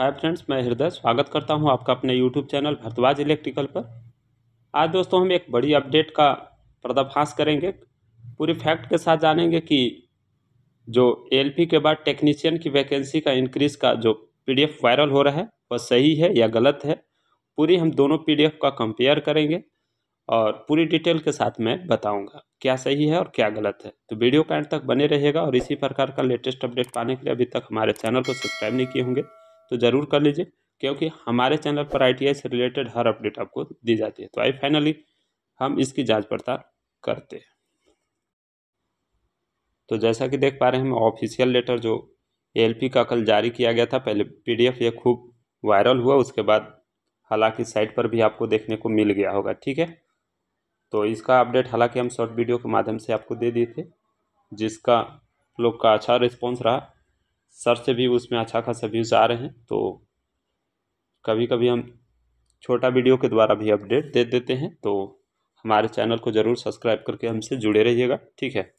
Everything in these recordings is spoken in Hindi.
हाय फ्रेंड्स मैं हृदय स्वागत करता हूं आपका अपने यूट्यूब चैनल भरतवाज इलेक्ट्रिकल पर आज दोस्तों हम एक बड़ी अपडेट का पर्दाफाश करेंगे पूरी फैक्ट के साथ जानेंगे कि जो एलपी के बाद टेक्नीशियन की वैकेंसी का इंक्रीज का जो पीडीएफ वायरल हो रहा है वह सही है या गलत है पूरी हम दोनों पी का कंपेयर करेंगे और पूरी डिटेल के साथ मैं बताऊंगा क्या सही है और क्या गलत है तो वीडियो का एंड तक बने रहेगा और इसी प्रकार का लेटेस्ट अपडेट पाने के लिए अभी तक हमारे चैनल को सब्सक्राइब नहीं किए होंगे तो ज़रूर कर लीजिए क्योंकि हमारे चैनल पर आई से रिलेटेड हर अपडेट आपको दी जाती है तो आई फाइनली हम इसकी जाँच पड़ताल करते हैं तो जैसा कि देख पा रहे हैं हम ऑफिशियल लेटर जो एलपी का कल जारी किया गया था पहले पीडीएफ ये खूब वायरल हुआ उसके बाद हालांकि साइट पर भी आपको देखने को मिल गया होगा ठीक है तो इसका अपडेट हालांकि हम शॉर्ट वीडियो के माध्यम से आपको दे दिए थे जिसका लोग का अच्छा रिस्पॉन्स रहा सर से भी उसमें अच्छा खासा व्यूज़ आ रहे हैं तो कभी कभी हम छोटा वीडियो के द्वारा भी अपडेट दे देते हैं तो हमारे चैनल को ज़रूर सब्सक्राइब करके हमसे जुड़े रहिएगा ठीक है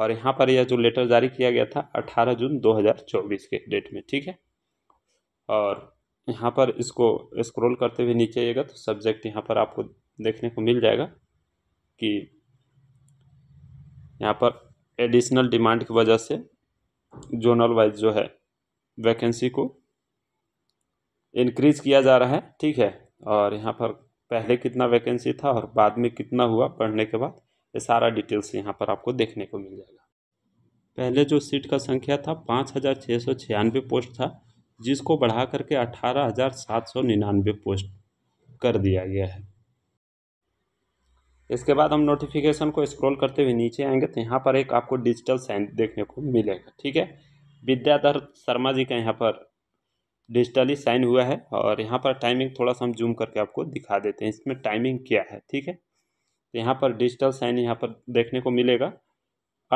और यहाँ पर यह जो लेटर जारी किया गया था 18 जून 2024 के डेट में ठीक है और यहाँ पर इसको स्क्रॉल करते हुए नीचे आइएगा तो सब्जेक्ट यहाँ पर आपको देखने को मिल जाएगा कि यहाँ पर एडिशनल डिमांड की वजह से जोनल वाइज जो है वैकेंसी को इनक्रीज किया जा रहा है ठीक है और यहाँ पर पहले कितना वैकेंसी था और बाद में कितना हुआ पढ़ने के बाद ये सारा डिटेल्स यहाँ पर आपको देखने को मिल जाएगा पहले जो सीट का संख्या था पाँच हज़ार छः सौ छियानवे पोस्ट था जिसको बढ़ा करके अठारह हज़ार सात सौ निन्यानवे पोस्ट कर दिया गया है इसके बाद हम नोटिफिकेशन को स्क्रॉल करते हुए नीचे आएंगे तो यहाँ पर एक आपको डिजिटल साइन देखने को मिलेगा ठीक है विद्याधर शर्मा जी का यहाँ पर डिजिटली साइन हुआ है और यहाँ पर टाइमिंग थोड़ा सा हम जूम करके आपको दिखा देते हैं इसमें टाइमिंग क्या है ठीक है तो यहाँ पर डिजिटल साइन यहाँ पर देखने को मिलेगा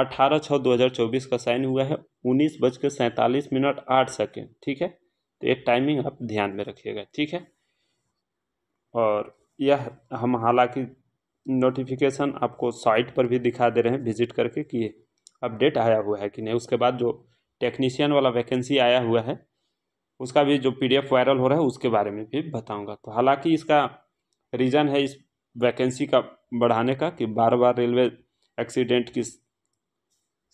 अठारह छः दो हज़ार चौबीस का साइन हुआ है उन्नीस बज के सैंतालीस मिनट आठ सेकेंड ठीक है तो एक टाइमिंग आप ध्यान में रखिएगा ठीक है और यह हम हालांकि नोटिफिकेशन आपको साइट पर भी दिखा दे रहे हैं विजिट करके कि अपडेट आया हुआ है कि नहीं उसके बाद जो टेक्नीशियन वाला वैकेंसी आया हुआ है उसका भी जो पीडीएफ वायरल हो रहा है उसके बारे में भी बताऊंगा तो हालांकि इसका रीज़न है इस वैकेंसी का बढ़ाने का कि बार बार रेलवे एक्सीडेंट की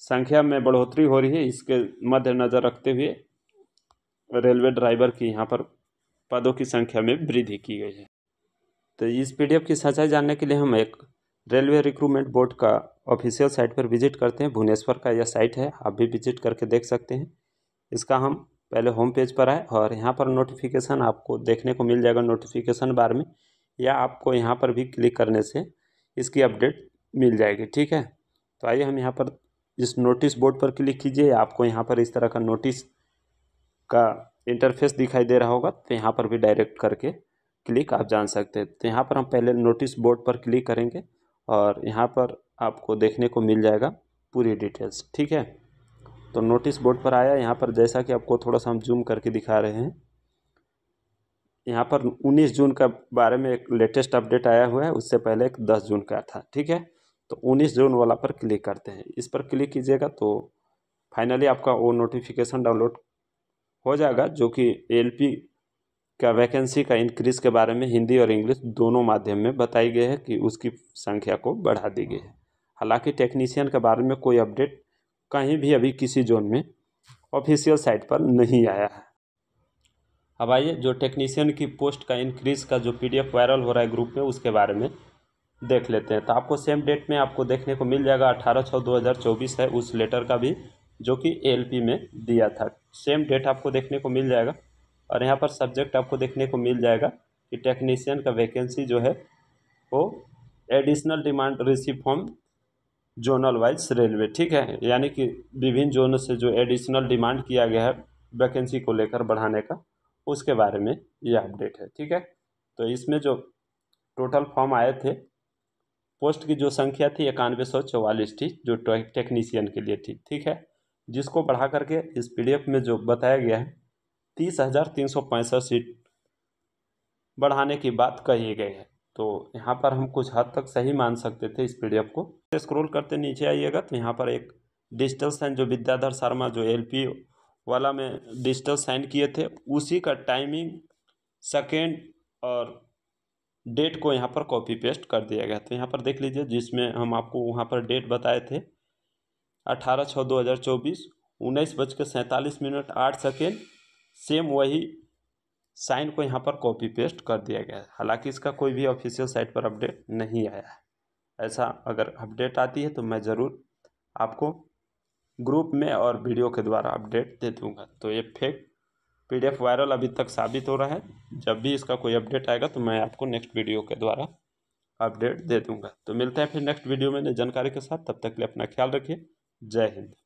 संख्या में बढ़ोतरी हो रही है इसके मद्देनज़र रखते हुए रेलवे ड्राइवर की यहाँ पर पदों की संख्या में वृद्धि की गई है तो इस पीडीएफ की सच्चाई जानने के लिए हम एक रेलवे रिक्रूटमेंट बोर्ड का ऑफिशियल साइट पर विजिट करते हैं भुवनेश्वर का यह साइट है आप भी विजिट करके देख सकते हैं इसका हम पहले होम पेज पर आए और यहाँ पर नोटिफिकेशन आपको देखने को मिल जाएगा नोटिफिकेशन बार में या आपको यहाँ पर भी क्लिक करने से इसकी अपडेट मिल जाएगी ठीक है तो आइए हम यहाँ पर इस नोटिस बोर्ड पर क्लिक कीजिए आपको यहाँ पर इस तरह का नोटिस का इंटरफेस दिखाई दे रहा होगा तो यहाँ पर भी डायरेक्ट करके क्लिक आप जान सकते हैं तो यहाँ पर हम पहले नोटिस बोर्ड पर क्लिक करेंगे और यहाँ पर आपको देखने को मिल जाएगा पूरी डिटेल्स ठीक है तो नोटिस बोर्ड पर आया यहाँ पर जैसा कि आपको थोड़ा सा हम जूम करके दिखा रहे हैं यहाँ पर 19 जून का बारे में एक लेटेस्ट अपडेट आया हुआ है उससे पहले एक 10 जून का था ठीक है तो 19 जून वाला पर क्लिक करते हैं इस पर क्लिक कीजिएगा तो फाइनली आपका वो नोटिफिकेशन डाउनलोड हो जाएगा जो कि एल पी का वैकेंसी का इंक्रीज के बारे में हिंदी और इंग्लिश दोनों माध्यम में बताई गई है कि उसकी संख्या को बढ़ा दी गई है हालांकि टेक्नीशियन के बारे में कोई अपडेट कहीं भी अभी किसी जोन में ऑफिशियल साइट पर नहीं आया है अब आइए जो टेक्नीशियन की पोस्ट का इंक्रीज का जो पीडीएफ वायरल हो रहा है ग्रुप में उसके बारे में देख लेते हैं तो आपको सेम डेट में आपको देखने को मिल जाएगा अठारह छः दो हज़ार चौबीस है उस लेटर का भी जो कि एलपी में दिया था सेम डेट आपको देखने को मिल जाएगा और यहाँ पर सब्जेक्ट आपको देखने को मिल जाएगा कि टेक्नीशियन का वैकेंसी जो है वो additional demand receive form zonal wise railway ठीक है यानी कि विभिन्न जोन से जो एडिशनल डिमांड किया गया है वैकेंसी को लेकर बढ़ाने का उसके बारे में ये अपडेट है ठीक है तो इसमें जो टोटल फॉर्म आए थे पोस्ट की जो संख्या थी इक्यानवे सौ चौवालीस थी जो टेक्नीशियन के लिए थी ठीक है जिसको बढ़ा करके इस पीडीएफ में जो बताया गया है तीस हज़ार तीन सौ पैंसठ सीट बढ़ाने की बात कही गई है तो यहाँ पर हम कुछ हद तक सही मान सकते थे इस पी को स्क्रॉल करते नीचे आइएगा तो यहाँ पर एक डिजिटल साइन जो विद्याधर शर्मा जो एलपी वाला में डिजिटल साइन किए थे उसी का टाइमिंग सेकेंड और डेट को यहाँ पर कॉपी पेस्ट कर दिया गया तो यहाँ पर देख लीजिए जिसमें हम आपको वहाँ पर डेट बताए थे अठारह छः दो हज़ार चौबीस उन्नीस बज के सैंतालीस मिनट आठ सेकेंड सेम वही साइन को यहाँ पर कॉपी पेस्ट कर दिया गया है हालांकि इसका कोई भी ऑफिशियल साइट पर अपडेट नहीं आया है ऐसा अगर अपडेट आती है तो मैं ज़रूर आपको ग्रुप में और वीडियो के द्वारा अपडेट दे दूँगा तो ये फेक पीडीएफ वायरल अभी तक साबित हो रहा है जब भी इसका कोई अपडेट आएगा तो मैं आपको नेक्स्ट वीडियो के द्वारा अपडेट दे दूंगा तो मिलते हैं फिर नेक्स्ट वीडियो में जानकारी के साथ तब तक के लिए अपना ख्याल रखिए जय हिंद